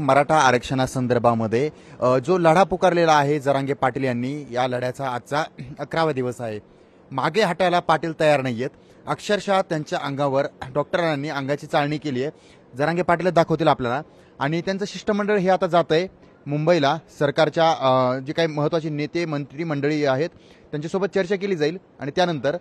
मराठा आरक्षणासंदर्भामध्ये जो लढा पुकारलेला आहे जरांगे पाटील यांनी या लढ्याचा आजचा अकरावा दिवस आहे मागे हटायला पाटील तयार नाही आहेत अक्षरशः त्यांच्या अंगावर डॉक्टरांनी अंगाची चाळणी केली आहे जरांगे पाटील दाखवतील आपल्याला आणि त्यांचं शिष्टमंडळ हे आता जात आहे मुंबईला सरकारच्या जे काही महत्त्वाचे नेते मंत्रिमंडळी आहेत त्यांच्यासोबत चर्चा केली जाईल आणि त्यानंतर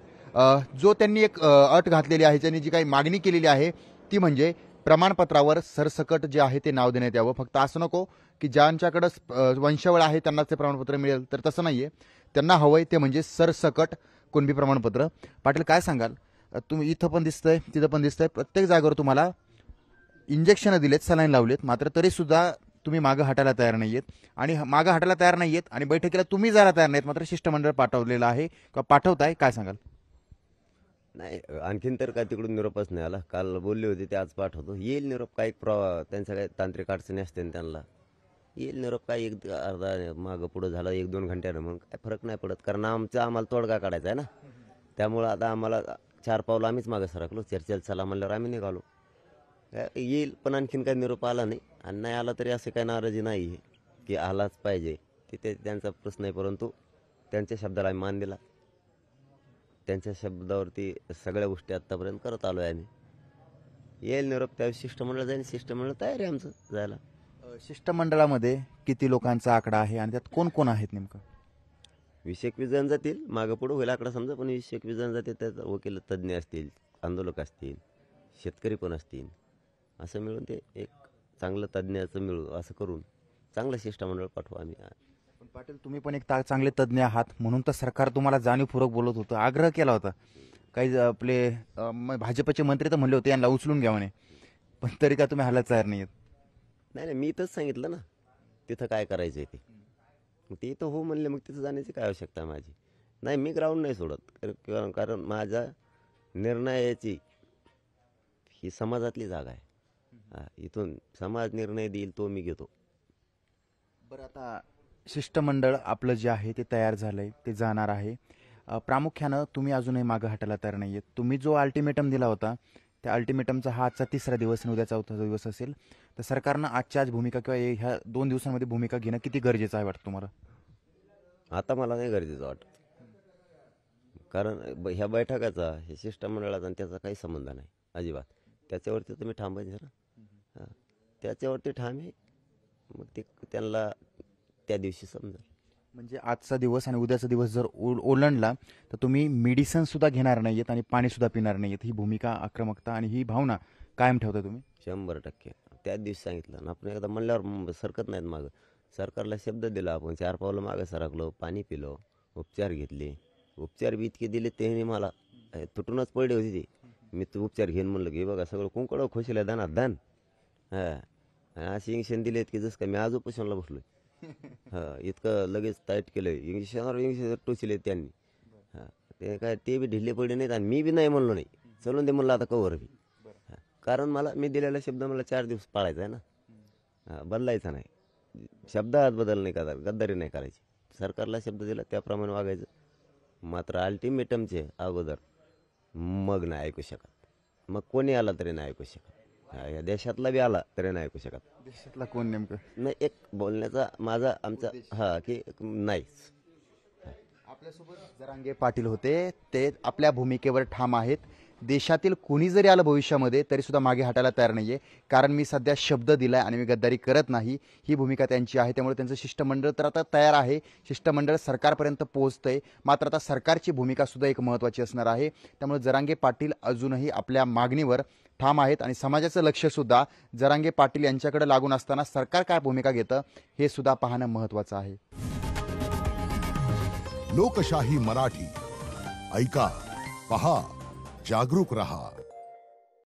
जो त्यांनी एक अट घातलेली आहे त्यांनी जी काही मागणी केलेली आहे ती म्हणजे प्रमाणपत्रावर सरसकट जे आहे ते नाव देण्यात यावं फक्त असं नको की ज्यांच्याकडं वंशावळ आहे त्यांनाच ते प्रमाणपत्र मिळेल तर तसं नाही आहे त्यांना हवंय ते म्हणजे सरसकट कुणबी प्रमाणपत्र पाटील काय सांगाल तुम्ही इथं पण दिसतंय तिथं पण दिसतंय प्रत्येक जागेवर तुम्हाला इंजेक्शनं दिलेत सलाईन लावलेत मात्र तरीसुद्धा तुम्ही मागं हटायला तयार नाही आहेत आणि मागं हटायला तयार नाही आहेत आणि बैठकीला तुम्ही जायला तयार नाहीत मात्र शिष्टमंडळ पाठवलेलं आहे किंवा पाठवताय काय सांगाल नाही आणखीन तर काय तिकडून निरोपच नाही आला काल बोलले होते ते आज पाठवतो येईल निरोप काही प्रवा त्यांच्या काय तांत्रिक अडचणी असते त्यांना येईल निरोप काय एक अर्धा मागं पुढं झालं एक दोन घंट्यानं मग काय फरक नाही पडत कारण आमचा आम्हाला तोडगा काढायचा आहे ना त्यामुळं आता आम्हाला चार पावलं आम्हीच मागं सरकलो चर्चेला चला म्हणल्यावर आम्ही निघालो येईल पण आणखीन काही निरोप आला नाही आणि नाही आला तरी असे काही नाराजी नाही आहे की आलाच पाहिजे ते त्यांचा प्रश्न आहे परंतु त्यांच्या शब्दाला आम्ही मान दिला त्यांच्या शब्दावरती सगळ्या गोष्टी आत्तापर्यंत करत आलो आहे आम्ही येईल निरोप त्यावेळी शिष्टमंडळ जाईल शिष्टमंडळ तयार आहे आमचं जायला शिष्टमंडळामध्ये किती लोकांचा आकडा आहे आणि त्यात कोण कोण आहेत नेमकं वीस एकवीस जण जातील मागं पुढं होईल आकडा समजा पण वीस एकवीस जण जातील त्यात वकील तज्ज्ञ असतील आंदोलक असतील शेतकरी पण असतील असं मिळून ते एक चांगलं तज्ज्ञाचं मिळू असं करून चांगलं शिष्टमंडळ पाठवू आम्ही तुम्ही पण एक चांगले तज्ज्ञ आहात म्हणून तर सरकार तुम्हाला जाणीवपूर्वक बोलत होतं आग्रह केला होता काही आपले भाजपचे मंत्री तर म्हणले होते यांना उचलून घ्या पण तरी का तुम्ही हालत तयार नाही नाही नाही मी तर सांगितलं ना तिथं काय करायचं ते मग ते तर हो म्हणले मग तिथं जाण्याची काय आवश्यकता माझी नाही मी ग्राउंड नाही सोडत कारण- माझ्या माझा निर्णयाची ही समाजातली जागा आहे इथून समाज निर्णय देईल तो मी घेतो बरं आता शिष्टमंडळ आपलं जे आहे ते तयार झालं आहे ते जाणार आहे प्रामुख्यानं तुम्ही अजूनही मागं हटायला तयार नाही आहेत तुम्ही जो अल्टिमेटम दिला होता त्या अल्टिमेटमचा हा आजचा तिसरा दिवस आणि उद्या चौथा दिवस असेल तर सरकारनं आजच्या आज भूमिका किंवा ह्या दोन दिवसांमध्ये भूमिका घेणं किती गरजेचं आहे वाटतं तुम्हाला आता मला नाही गरजेचं वाटतं कारण ह्या बैठकाचा हे शिष्टमंडळाचा आणि त्याचा काही संबंध नाही अजिबात त्याच्यावरती तुम्ही थांबायचे ना त्याच्यावरती ठाम आहे मग ते त्यांना त्या दिवशी समजा म्हणजे आजचा दिवस आणि उद्याचा दिवस जर ओलांडला तर तुम्ही मेडिसिन सुद्धा घेणार नाहीयेत आणि पाणी सुद्धा पिणार नाहीयेत ही भूमिका आक्रमकता आणि ही भावना कायम ठेवता तुम्ही शंभर टक्के त्याच दिवशी सांगितलं आपण एकदा म्हणल्यावर सरकत नाहीत मागं सरकारला शब्द दिला आपण चार पावलं मागे सरकलो पाणी पिलो उपचार घेतले उपचार बी इतके दिले तेने मला तुटूनच पडले होते ते मी तू उपचार घेईन म्हणलं की बघा सगळं कुंकडं खुशीला दाना दान हा असे इंजेक्शन दिलेत की जसं का मी आज उपोषणला बसलो हा इतकं लगेच टाईट केलं इंग्लिश येणार इंग्लिश टोचले त्यांनी हां ते काय ते बी ढिले पडले नाहीत आणि मी बी नाही म्हणलो नाही चलून दे म्हणलं आता कवर बी कारण मला मी दिलेला शब्द मला चार दिवस पाळायचा आहे ना हां बदलायचा नाही शब्द आज बदल नाही करायचा गद्दारी नाही करायची सरकारला शब्द दिला त्याप्रमाणे वागायचं मात्र अल्टिमेटमचे अगोदर मग नाही ऐकू शकत मग कोणी आला तरी नाही ऐकू शकत या देशातला बी आला तरी नाही ऐकू शकत देशातला कोण नेमकं नाही एक बोलण्याचा माझा आमचा हा की नाहीच आपल्यासोबत जरांगे पाटील होते ते आपल्या भूमिकेवर ठाम आहेत देशातील कोणी जरी आलं भविष्यामध्ये सुद्धा मागे हटायला तयार नाही आहे कारण मी सध्या शब्द दिलाय आणि मी गद्दारी करत नाही ही भूमिका त्यांची आहे त्यामुळे त्यांचं शिष्टमंडळ तर आता तयार आहे शिष्टमंडळ सरकारपर्यंत पोहोचतंय मात्र आता सरकारची भूमिका सुद्धा एक महत्त्वाची असणार आहे त्यामुळे जरांगे पाटील अजूनही आपल्या मागणीवर ठाम आहेत आणि समाजाचं सुद्धा जरांगे पाटील यांच्याकडे लागून असताना सरकार काय भूमिका घेतं हे सुद्धा पाहणं महत्त्वाचं आहे लोकशाही मराठी ऐका पहा जागरूक रहा